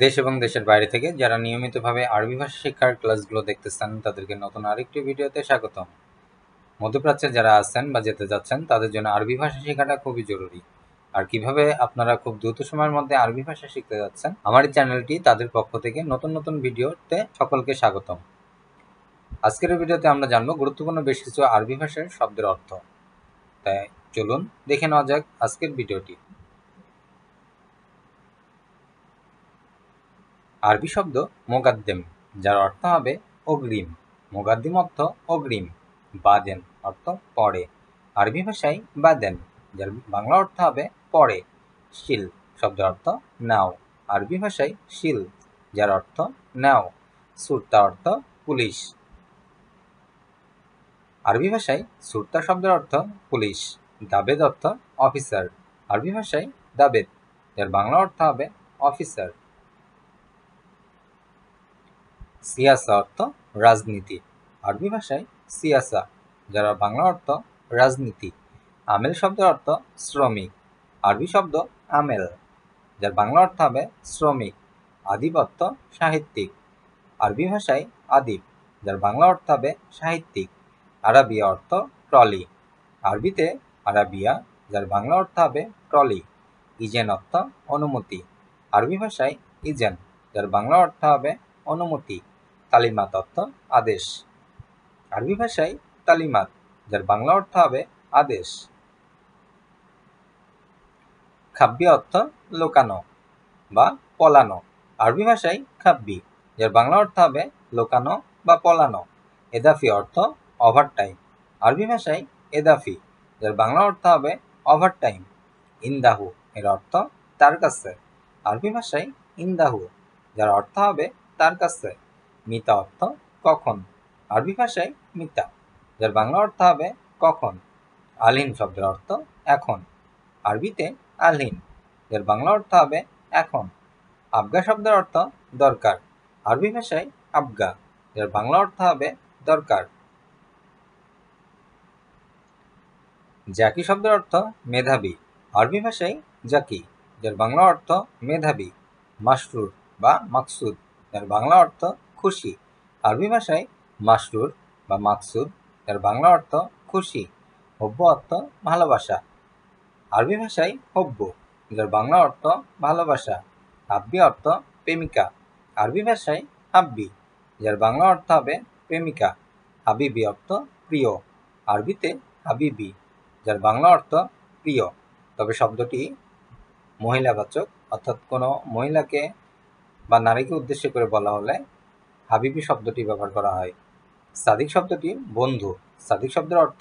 দেশ এবং দেশের বাইরে থেকে যারা নিয়মিতভাবে আরবি ভাষা শিক্ষার ক্লাসগুলো দেখতে চান তাদেরকে নতুন আরেকটি ভিডিওতে স্বাগতম মধ্যপ্রাচ্যে যারা আসছেন বা যেতে যাচ্ছেন তাদের জন্য আরবি ভাষা শেখাটা খুবই জরুরি আর কিভাবে আপনারা খুব দ্রুত সময়ের মধ্যে আরবি ভাষা শিখতে যাচ্ছেন আমার এই চ্যানেলটি তাদের পক্ষ থেকে নতুন নতুন ভিডিওতে সকলকে স্বাগতম আজকের ভিডিওতে আমরা জানবো গুরুত্বপূর্ণ বেশ কিছু আরবি ভাষার শব্দের অর্থ তাই চলুন দেখে নেওয়া যাক আজকের ভিডিওটি আরবি শব্দ মোগাদ্দেম যার অর্থ হবে অগ্রিম মোগাদ্দিম অর্থ অগ্রিম বাদেন অর্থ পরে আরবি ভাষায় বাদেন যার বাংলা অর্থ হবে পরে শিল শব্দের অর্থ নাও আরবি ভাষায় শিল যার অর্থ নাও সুরতা অর্থ পুলিশ আরবি ভাষায় সুরতা শব্দের অর্থ পুলিশ দাবেদ অর্থ অফিসার আরবি ভাষায় দাবেদ যার বাংলা অর্থ হবে অফিসার সিয়াসা অর্থ রাজনীতি আরবি ভাষায় সিয়াসা যারা বাংলা অর্থ রাজনীতি আমেল শব্দের অর্থ শ্রমিক আরবি শব্দ আমেল যার বাংলা অর্থ হবে শ্রমিক আদিব অর্থ সাহিত্যিক আরবি ভাষায় আদিব যার বাংলা অর্থ হবে সাহিত্যিক আরাবিয়া অর্থ ট্রলি আরবিতে আরাবিয়া যার বাংলা অর্থ হবে ট্রলি ইজেন অর্থ অনুমতি আরবি ভাষায় ইজেন যার বাংলা অর্থ হবে অনুমতি তালিমাত অর্থ আদেশ আরবি ভাষায় তালিমাত যার বাংলা অর্থ হবে আদেশ খাব্বি অর্থ লোকানো বা পলানো আরবি ভাষায় খাব্বি যার বাংলা অর্থ হবে লোকানো বা পলানো এদাফি অর্থ ওভার টাইম আরবি ভাষায় এদাফি যার বাংলা অর্থ হবে ওভার টাইম ইন্দাহু এর অর্থ তার কাছে আরবি ভাষায় ইন্দাহু যার অর্থ হবে তার কাছে মিতা অর্থ কখন আরবি ভাষায় মিতা যার বাংলা অর্থ হবে কখন আলিন শব্দের অর্থ এখন আরবিতে আলহীন যার বাংলা অর্থ হবে এখন আবগা শব্দের অর্থ দরকার আরবি ভাষায় আবগা যার বাংলা অর্থ হবে দরকার জাকি শব্দের অর্থ মেধাবী আরবি ভাষায় জাকি যার বাংলা অর্থ মেধাবী মাসরুর বা মাকসুদ যার বাংলা অর্থ খুশি আরবি ভাষায় মাসরুর বা মাকসুদ এর বাংলা অর্থ খুশি হব্য অর্থ ভালোবাসা আরবি ভাষায় হব্য যার বাংলা অর্থ ভালোবাসা হাব্বি অর্থ প্রেমিকা আরবি ভাষায় আব্বি যার বাংলা অর্থ হবে প্রেমিকা হাবিবি অর্থ প্রিয় আরবিতে হাবিবি যার বাংলা অর্থ প্রিয় তবে শব্দটি মহিলাবাচক অর্থাৎ কোনো মহিলাকে বা নারীকে উদ্দেশ্য করে বলা হলে হাবিবি শব্দটি ব্যবহার করা হয় সাদিক শব্দটি বন্ধু সাদিক শব্দের অর্থ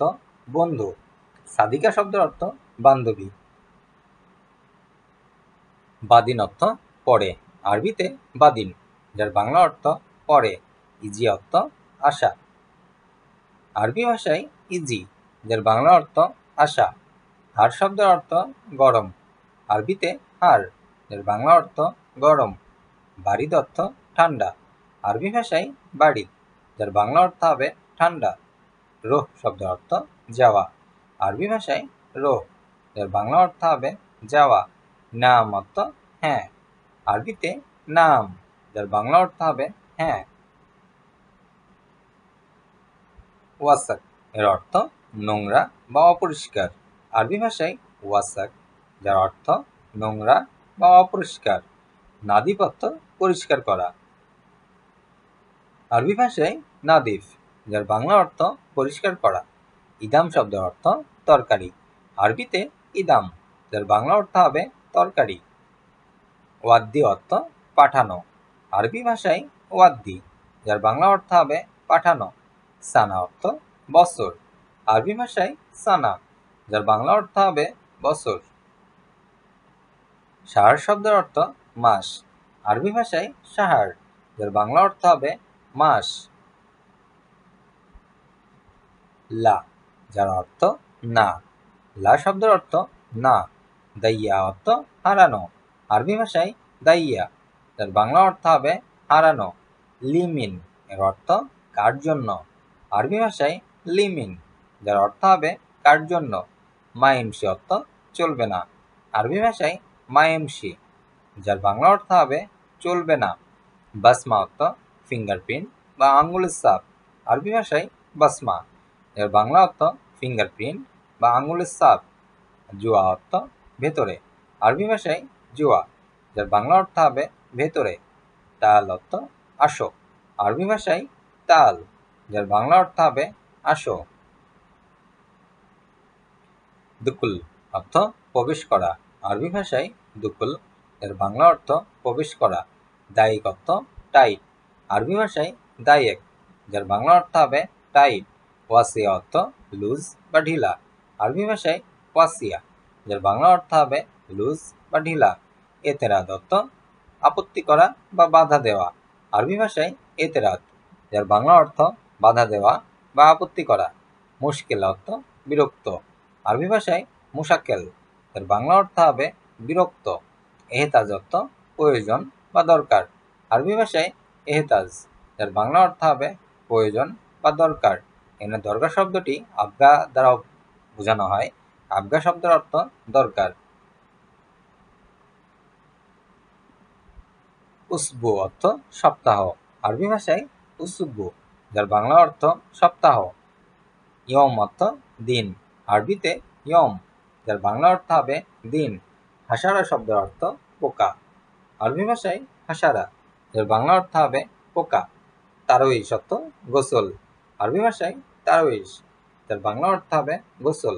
বন্ধু সাদিকা শব্দের অর্থ বান্ধবী বাদিন অর্থ পরে আরবিতে বাদিন যার বাংলা অর্থ পরে ইজি অর্থ আশা আরবি ভাষায় ইজি যার বাংলা অর্থ আশা হার শব্দের অর্থ গরম আরবিতে হার যার বাংলা অর্থ গরম বাড়ির অর্থ ঠান্ডা আরবি ভাষায় বাড়ি যার বাংলা অর্থ হবে ঠান্ডা রোহ শব্দের অর্থ যাওয়া আরবি ভাষায় রোহ যার বাংলা অর্থ হবে যাওয়া নাম অর্থ হ্যাঁ আরবিতে নাম যার বাংলা অর্থ হবে হ্যাঁ ওয়াসাক এর অর্থ নোংরা বা অপরিষ্কার আরবি ভাষায় ওয়াসাক যার অর্থ নোংরা বা অপরিষ্কার নাদিপত্র পরিষ্কার করা আরবি ভাষায় নাদিফ যার বাংলা অর্থ পরিষ্কার করা ইদাম শব্দের অর্থ তরকারি আরবিতে ইদাম যার বাংলা অর্থ হবে তরকারি ওয়াদ্দি অর্থ পাঠানো আরবি ভাষায় ওয়াদ্দি যার বাংলা অর্থ হবে পাঠানো সানা অর্থ বছর আরবি ভাষায় সানা যার বাংলা অর্থ হবে বছর সাহার শব্দের অর্থ মাস আরবি ভাষায় সাহার যার বাংলা অর্থ হবে মাস লা যার অর্থ না লা শব্দের অর্থ না দাইয়া অর্থ হারানো আরবি ভাষায় দাইয়া তার বাংলা অর্থ হবে হারানো লিমিন এর অর্থ কার জন্য আরবি ভাষায় লিমিন যার অর্থ হবে কার জন্য মায়েমসি অর্থ চলবে না আরবি ভাষায় মায়েমসি যার বাংলা অর্থ হবে চলবে না বাসমা অর্থ ফিঙ্গারপ্রিন্ট বা আঙ্গুলের সাপ আরবি ভাষায় বাসমা এর বাংলা অর্থ ফিঙ্গারপ্রিন্ট বা আঙ্গুলের সাপ জুয়া অর্থ ভেতরে আরবি ভাষায় জুয়া যার বাংলা অর্থ হবে ভেতরে তাল অর্থ আসো আরবি ভাষায় তাল যার বাংলা অর্থ হবে আসো দুকুল অর্থ প্রবেশ করা আরবি ভাষায় দুকুল এর বাংলা অর্থ প্রবেশ করা দায়িক অর্থ টাইট আরবি ভাষায় দায়েক যার বাংলা অর্থ হবে টাইট ওয়াসিয়া অর্থ লুজ বা ঢিলা আরবি ভাষায় ওয়াসিয়া যার বাংলা অর্থ হবে লুজ বা ঢিলা এতেরাদ অর্থ আপত্তি করা বা বাধা দেওয়া আরবি ভাষায় এতেরাদ যার বাংলা অর্থ বাধা দেওয়া বা আপত্তি করা মুশকিল অর্থ বিরক্ত আরবি ভাষায় মুশাকেল যার বাংলা অর্থ হবে বিরক্ত এহতাজ অর্থ প্রয়োজন বা দরকার আরবি ভাষায় এহতাজ যার বাংলা অর্থ হবে প্রয়োজন বা দরকার এখানে দরকার শব্দটি আবগা দ্বারা বোঝানো হয় আবগা শব্দের অর্থ দরকার উসবু অর্থ সপ্তাহ আরবি ভাষায় উসবু যার বাংলা অর্থ সপ্তাহ ইয়ম অর্থ দিন আরবিতে ইয়ম যার বাংলা অর্থ হবে দিন হাসারা শব্দের অর্থ পোকা আরবি ভাষায় হাসারা এর বাংলা অর্থ হবে পোকা তারোইশ অর্থ গোসল আরবি ভাষায় তারোইশ তার বাংলা অর্থ হবে গোসল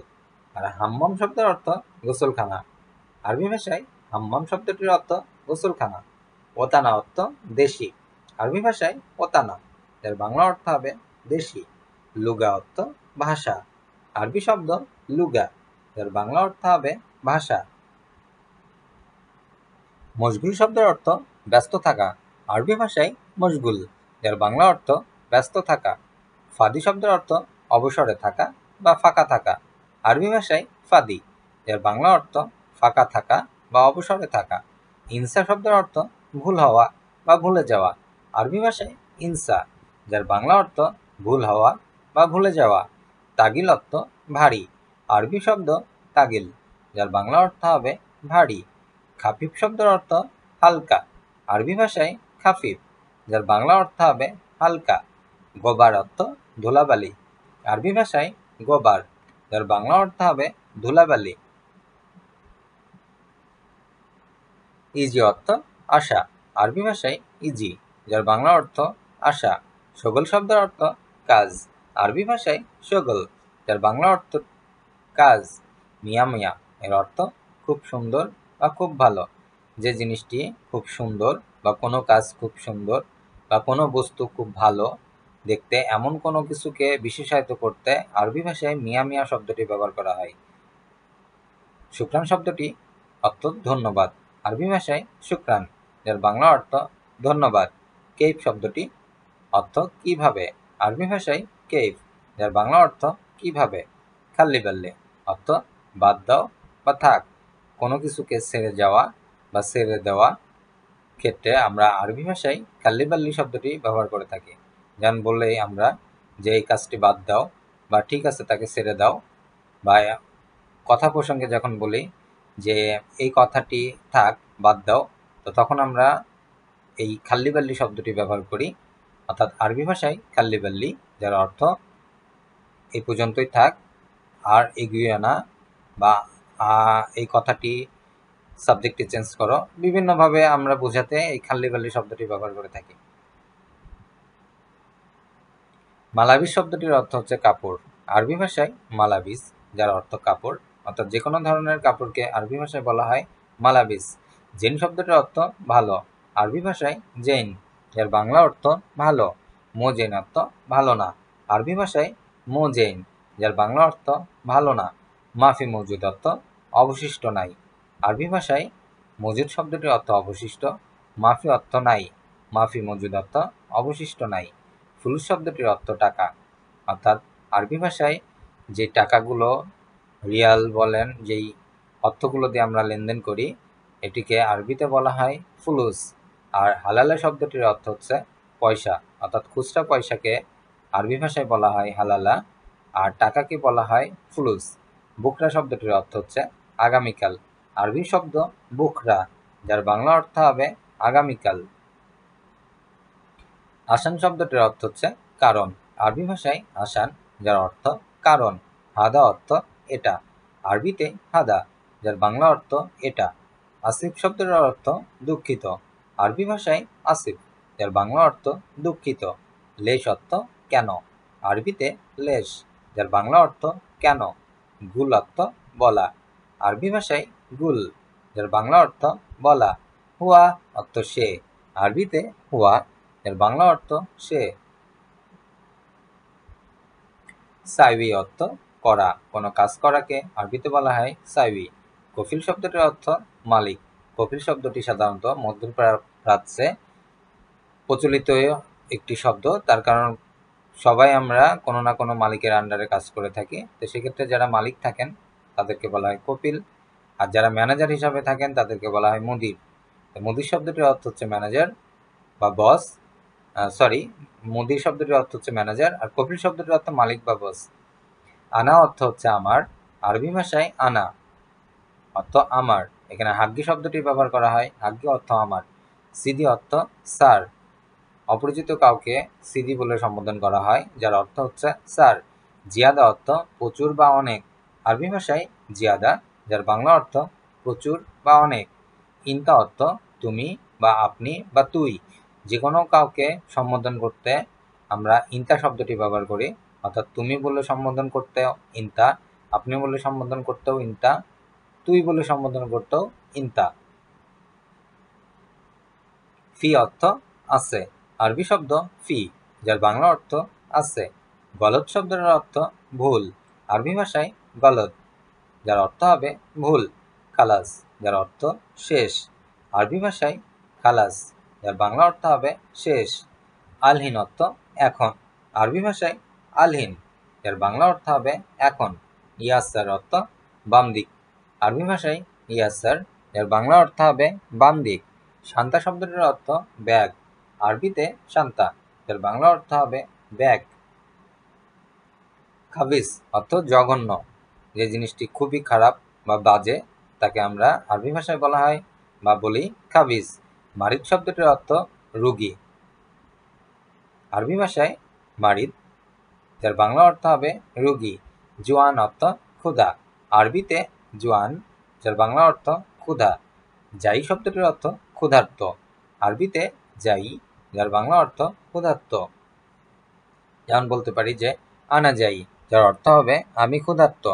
আর হাম্মাম শব্দের অর্থ গোসলখানা আরবি ভাষায় হাম্মাম শব্দটির অর্থ গোসলখানা ওতানা অর্থ দেশি আরবি ভাষায় ওতানা এর বাংলা অর্থ হবে দেশি লুগা অর্থ ভাষা আরবি শব্দ লুগা এর বাংলা অর্থ হবে ভাষা মশগুল শব্দের অর্থ ব্যস্ত থাকা আরবি ভাষায় মশগুল যার বাংলা অর্থ ব্যস্ত থাকা ফাদি শব্দের অর্থ অবসরে থাকা বা ফাঁকা থাকা আরবি ভাষায় ফাদি যার বাংলা অর্থ ফাঁকা থাকা বা অবসরে থাকা ইনসা শব্দের অর্থ ভুল হওয়া বা ভুলে যাওয়া আরবি ভাষায় ইনসা যার বাংলা অর্থ ভুল হওয়া বা ভুলে যাওয়া তাগিল অর্থ ভারী আরবি শব্দ তাগিল যার বাংলা অর্থ হবে ভারী খাফিফ শব্দের অর্থ হালকা আরবি ভাষায় খাফিফ যার বাংলা অর্থ হবে হালকা গোবার অর্থ ধুলাবালি আরবি ভাষায় গোবার যার বাংলা অর্থ হবে ধুলাবালি ইজি অর্থ আশা আরবি ভাষায় ইজি যার বাংলা অর্থ আশা সগল শব্দের অর্থ কাজ আরবি ভাষায় সগল যার বাংলা অর্থ কাজ মিয়া মিয়া এর অর্থ খুব সুন্দর বা খুব ভালো যে জিনিসটি খুব সুন্দর বা কোনো কাজ খুব সুন্দর বা কোনো বস্তু খুব ভালো দেখতে এমন কোনো কিছুকে বিশেষায়িত করতে আরবি ভাষায় মিয়া মিয়া শব্দটি ব্যবহার করা হয় শুক্রান শব্দটি অর্থ ধন্যবাদ আরবি ভাষায় শুক্রান যার বাংলা অর্থ ধন্যবাদ কেইফ শব্দটি অর্থ কিভাবে আরবি ভাষায় কেইফ যার বাংলা অর্থ কিভাবে খাল্লি বাল্লি অর্থ বাদ দাও বা থাক কোনো কিছুকে ছেড়ে যাওয়া বা ছেড়ে দেওয়া ক্ষেত্রে আমরা আরবি ভাষায় খাল্লি বাল্লি শব্দটি ব্যবহার করে থাকি যেমন বললেই আমরা যে এই কাজটি বাদ দাও বা ঠিক আছে তাকে ছেড়ে দাও বা কথা প্রসঙ্গে যখন বলি যে এই কথাটি থাক বাদ দাও তো তখন আমরা এই খাল্লি বাল্লি শব্দটি ব্যবহার করি অর্থাৎ আরবি ভাষায় খাল্লি বাল্লি যার অর্থ এই পর্যন্তই থাক আর এগিয়ে আনা বা এই কথাটি সাবজেক্টটি চেঞ্জ করো বিভিন্নভাবে আমরা বোঝাতে এই খাল্লি বাল্লি শব্দটি ব্যবহার করে থাকি মালাবিস শব্দটির অর্থ হচ্ছে কাপড় আরবি ভাষায় মালাবিস যার অর্থ কাপড় অর্থাৎ যে কোনো ধরনের কাপড়কে আরবি ভাষায় বলা হয় মালাবিস জেন শব্দটির অর্থ ভালো আরবি ভাষায় জেন যার বাংলা অর্থ ভালো মো জেন অর্থ ভালো না আরবি ভাষায় মো জেন যার বাংলা অর্থ ভালো না মাফি মজুদ অর্থ অবশিষ্ট নাই আরবি ভাষায় মজুদ শব্দটির অর্থ অবশিষ্ট মাফি অর্থ নাই মাফি মজুদ অর্থ অবশিষ্ট নাই ফুলুস শব্দটির অর্থ টাকা অর্থাৎ আরবি ভাষায় যে টাকাগুলো রিয়াল বলেন যেই অর্থগুলো দিয়ে আমরা লেনদেন করি এটিকে আরবিতে বলা হয় ফুলুস আর হালালা শব্দটির অর্থ হচ্ছে পয়সা অর্থাৎ খুচরা পয়সাকে আরবি ভাষায় বলা হয় হালালা আর টাকাকে বলা হয় ফুলুস বুকরা শব্দটির অর্থ হচ্ছে আগামীকাল আরবি শব্দ বুখরা যার বাংলা অর্থ হবে আগামীকাল আসান শব্দটির অর্থ হচ্ছে কারণ আরবি ভাষায় আসান যার অর্থ কারণ হাদা অর্থ এটা আরবিতে হাদা যার বাংলা অর্থ এটা আসিফ শব্দটির অর্থ দুঃখিত আরবি ভাষায় আসিফ যার বাংলা অর্থ দুঃখিত লেশ অর্থ কেন আরবিতে লেশ যার বাংলা অর্থ কেন গুল অর্থ বলা আরবি ভাষায় গুল যার বাংলা অর্থ বলা হুয়া অর্থ সে আরবিতে হুয়া এর বাংলা অর্থ সে সাইবি অর্থ করা কোনো কাজ করাকে আরবিতে বলা হয় সাইবি কফিল শব্দটির অর্থ মালিক কফিল শব্দটি সাধারণত মধ্যপ্রাচ্যে প্রচলিত একটি শব্দ তার কারণ সবাই আমরা কোনো না কোনো মালিকের আন্ডারে কাজ করে থাকি তো সেক্ষেত্রে যারা মালিক থাকেন তাদেরকে বলা হয় কপিল আর যারা ম্যানেজার হিসাবে থাকেন তাদেরকে বলা হয় মুদির মুদির শব্দটির অর্থ হচ্ছে ম্যানেজার বা বস সরি মুদির শব্দটির অর্থ হচ্ছে ম্যানেজার আর কপিল শব্দটির অর্থ মালিক বা বস আনা অর্থ হচ্ছে আমার আরবি ভাষায় আনা অর্থ আমার এখানে হাগ্গি শব্দটি ব্যবহার করা হয় হাগ্গি অর্থ আমার সিদি অর্থ স্যার অপরিচিত কাউকে সিদি বলে সম্বোধন করা হয় যার অর্থ হচ্ছে স্যার জিয়াদা অর্থ প্রচুর বা অনেক আরবি ভাষায় জিয়াদা যার বাংলা অর্থ প্রচুর বা অনেক ইন্তা অর্থ তুমি বা আপনি বা তুই যে কোনো কাউকে সম্বোধন করতে আমরা ইনতা শব্দটি ব্যবহার করি অর্থাৎ তুমি বলে সম্বোধন করতে ইনতা আপনি বলে সম্বোধন করতেও ইনতা তুই বলে সম্বোধন করতেও ইনতা ফি অর্থ আছে আরবি শব্দ ফি যার বাংলা অর্থ আছে গলত শব্দের অর্থ ভুল আরবি ভাষায় গলত যার অর্থ হবে ভুল খালাস যার অর্থ শেষ আরবি ভাষায় খালাস যার বাংলা অর্থ হবে শেষ আলহীন অর্থ এখন আরবি ভাষায় আলহীন যার বাংলা অর্থ হবে এখন ইয়াসার অর্থ বাম দিক আরবি ভাষায় ইয়াসার যার বাংলা অর্থ হবে বাম দিক শান্তা শব্দটির অর্থ ব্যাগ আরবিতে শান্তা যার বাংলা অর্থ হবে ব্যাগ খাবিস অর্থ জঘন্য যে জিনিসটি খুবই খারাপ বা বাজে তাকে আমরা আরবি ভাষায় বলা হয় বা বলি খাবিজ মারিদ শব্দটির অর্থ রুগী আরবি ভাষায় মারিদ যার বাংলা অর্থ হবে রুগী জুয়ান অর্থ ক্ষুধা আরবিতে জুয়ান যার বাংলা অর্থ ক্ষুধা যাই শব্দটির অর্থ ক্ষুধার্ত আরবিতে যাই যার বাংলা অর্থ ক্ষুধার্ত যেমন বলতে পারি যে আনা যাই যার অর্থ হবে আমি ক্ষুধার্ত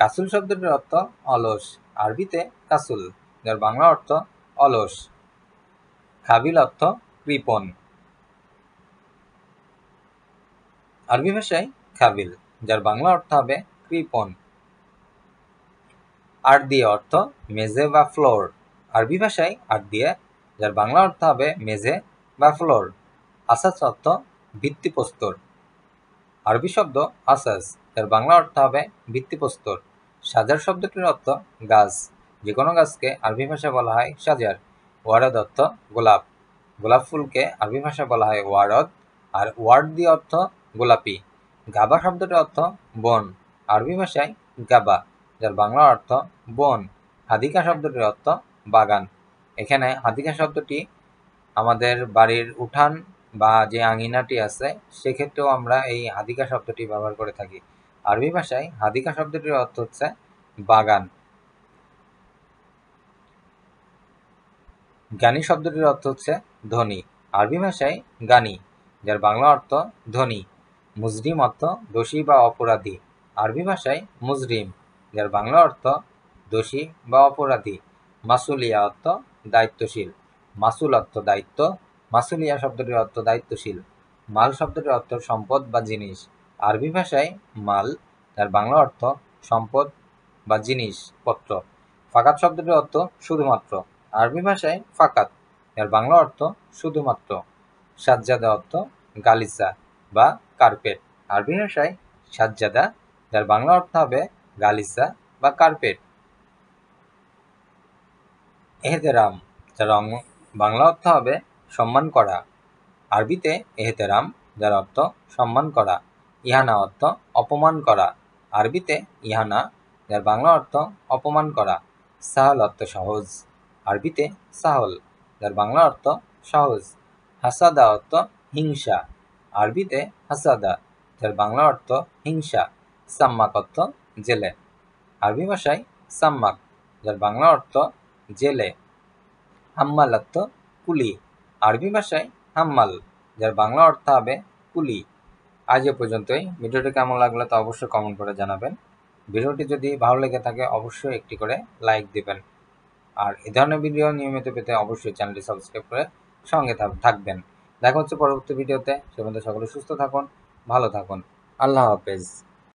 কাসুল শব্দটির অর্থ অলস আরবিতে কাসুল যার বাংলা অর্থ অলস খাবিল অর্থ কৃপন আরবি ভাষায় খাবিল যার বাংলা অর্থ হবে কৃপন আর দিয়ে অর্থ মেজে বা ফ্লোর আরবি ভাষায় আর দিয়ে যার বাংলা অর্থ হবে মেজে বা ফ্লোর আসাস অর্থ ভিত্তিপ্রস্তর আরবি শব্দ আসাস এর বাংলা অর্থ হবে ভিত্তিপ্রস্তর সাজার শব্দটির অর্থ গাছ যে কোনো গাছকে আরবি ভাষা বলা হয় সাজার ওয়ারদ অর্থ গোলাপ গোলাপ ফুলকে আরবি ভাষা বলা হয় ওয়ারদ আর ওয়ার্ড দিয়ে অর্থ গোলাপি গাবা শব্দটির অর্থ বন আরবি ভাষায় গাবা যার বাংলা অর্থ বন হাদিকা শব্দটির অর্থ বাগান এখানে হাদিকা শব্দটি আমাদের বাড়ির উঠান বা যে আঙিনাটি আছে সেক্ষেত্রেও আমরা এই হাদিকা শব্দটি ব্যবহার করে থাকি আরবি ভাষায় হাদিকা শব্দটির অর্থ হচ্ছে বাগান গানি শব্দটির অর্থ হচ্ছে ধনী আরবি ভাষায় গানী যার বাংলা অর্থ ধনী মুজরিম অর্থ দোষী বা অপরাধী আরবি ভাষায় মুজরিম যার বাংলা অর্থ দোষী বা অপরাধী মাসুলিয়া অর্থ দায়িত্বশীল মাসুল অর্থ দায়িত্ব মাসুলিয়া শব্দটির অর্থ দায়িত্বশীল মাল শব্দটির অর্থ সম্পদ বা জিনিস আরবি ভাষায় মাল তার বাংলা অর্থ সম্পদ বা জিনিসপত্র ফাকাত শব্দটির অর্থ শুধুমাত্র আরবি ভাষায় ফাকাত তার বাংলা অর্থ শুধুমাত্র সাজ্জাদা অর্থ গালিচা বা কার্পেট আরবি ভাষায় সাজ্জাদা যার বাংলা অর্থ হবে গালিচা বা কার্পেট এহতেরাম যার বাংলা অর্থ হবে সম্মান করা আরবিতে এহতেরাম যার অর্থ সম্মান করা ইহানা অর্থ অপমান করা আরবিতে ইহানা যার বাংলা অর্থ অপমান করা সাহল অর্থ সহজ আরবিতে সাহল যার বাংলা অর্থ সহজ হাসাদা অর্থ হিংসা আরবিতে হাসাদা যার বাংলা অর্থ হিংসা সাম্মাক অর্থ জেলে আরবি ভাষায় সাম্মাক যার বাংলা অর্থ জেলে হাম্মাল অর্থ কুলি আরবি ভাষায় হাম্মাল যার বাংলা অর্থ হবে কুলি আজ এ পর্যন্তই ভিডিওটি কেমন লাগলো তা অবশ্যই কমেন্ট করে জানাবেন ভিডিওটি যদি ভালো লেগে থাকে অবশ্যই একটি করে লাইক দেবেন আর এ ধরনের ভিডিও নিয়মিত পেতে অবশ্যই চ্যানেলটি সাবস্ক্রাইব করে সঙ্গে থাকবেন দেখা হচ্ছে পরবর্তী ভিডিওতে সে সকলে সুস্থ থাকুন ভালো থাকুন আল্লাহ হাফেজ